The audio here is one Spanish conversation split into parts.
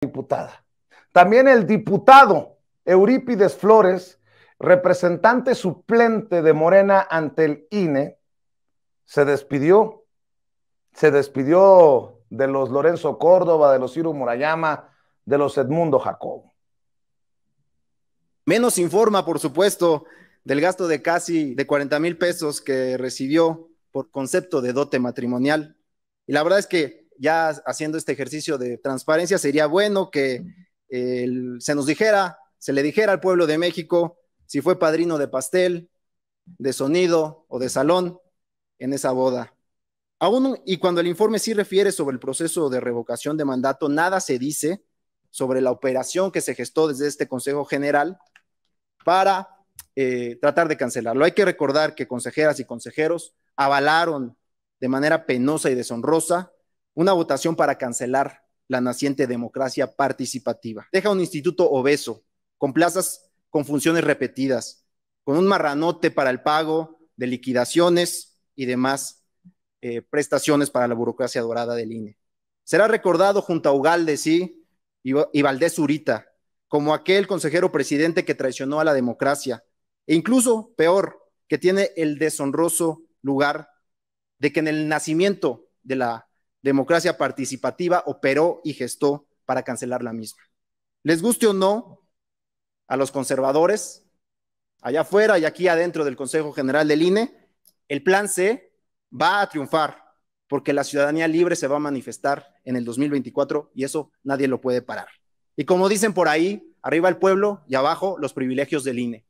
diputada. También el diputado Eurípides Flores, representante suplente de Morena ante el INE, se despidió. Se despidió de los Lorenzo Córdoba, de los Ciro Murayama, de los Edmundo Jacobo. Menos informa, por supuesto, del gasto de casi de 40 mil pesos que recibió por concepto de dote matrimonial. Y la verdad es que ya haciendo este ejercicio de transparencia, sería bueno que se nos dijera, se le dijera al pueblo de México si fue padrino de pastel, de sonido o de salón en esa boda. Aún y cuando el informe sí refiere sobre el proceso de revocación de mandato, nada se dice sobre la operación que se gestó desde este Consejo General para eh, tratar de cancelarlo. Hay que recordar que consejeras y consejeros avalaron de manera penosa y deshonrosa una votación para cancelar la naciente democracia participativa. Deja un instituto obeso, con plazas con funciones repetidas, con un marranote para el pago de liquidaciones y demás eh, prestaciones para la burocracia dorada del INE. Será recordado junto a Ugalde, sí, y, y Valdés como aquel consejero presidente que traicionó a la democracia, e incluso, peor, que tiene el deshonroso lugar de que en el nacimiento de la democracia participativa operó y gestó para cancelar la misma. Les guste o no a los conservadores, allá afuera y aquí adentro del Consejo General del INE, el plan C va a triunfar porque la ciudadanía libre se va a manifestar en el 2024 y eso nadie lo puede parar. Y como dicen por ahí, arriba el pueblo y abajo los privilegios del INE.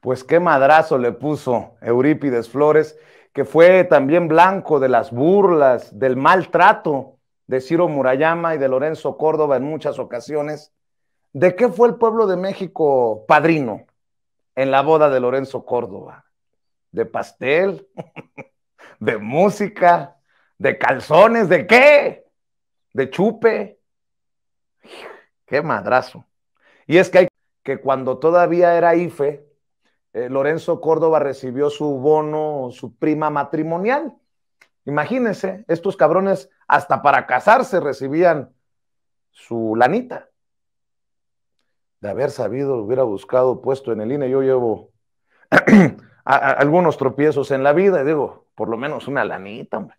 Pues qué madrazo le puso Eurípides Flores que fue también blanco de las burlas, del maltrato de Ciro Murayama y de Lorenzo Córdoba en muchas ocasiones. ¿De qué fue el pueblo de México padrino en la boda de Lorenzo Córdoba? ¿De pastel? ¿De música? ¿De calzones? ¿De qué? ¿De chupe? ¡Qué madrazo! Y es que hay que cuando todavía era IFE, eh, Lorenzo Córdoba recibió su bono, su prima matrimonial. Imagínense, estos cabrones hasta para casarse recibían su lanita. De haber sabido, hubiera buscado puesto en el INE. Yo llevo algunos tropiezos en la vida, y digo, por lo menos una lanita, hombre.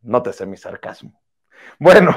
Nótese mi sarcasmo. Bueno,